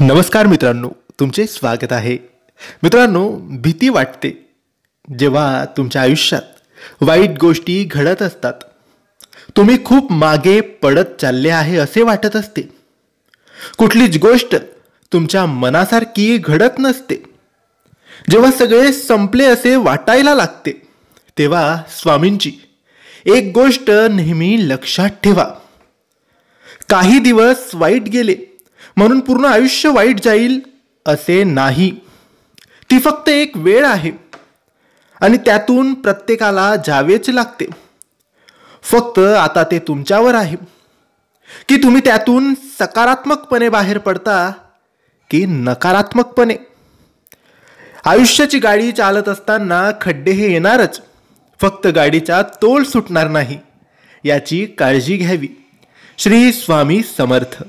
नमस्कार मित्रांनो तुमचे स्वागत आहे मित्रांनो भीती वाटते जेव्हा तुमच्या आयुष्यात वाईट गोष्टी घडत असतात तुम्ही खूप मागे पडत चालले आहे असे वाटत असते कुठलीच गोष्ट तुमच्या मनासारखी घडत नसते जेव्हा सगळे संपले असे वाटायला लागते तेव्हा स्वामींची एक गोष्ट नेहमी लक्षात ठेवा काही दिवस वाईट गेले म्हणून पूर्ण आयुष्य वाईट जाईल असे नाही ती फक्त एक वेळ आहे आणि त्यातून प्रत्येकाला जावेच लागते फक्त आता ते तुमच्यावर आहे की तुम्ही त्यातून सकारात्मकपणे बाहेर पडता की नकारात्मकपणे आयुष्याची गाडी चालत असताना खड्डे हे येणारच फक्त गाडीचा तोल सुटणार नाही याची काळजी घ्यावी श्री स्वामी समर्थ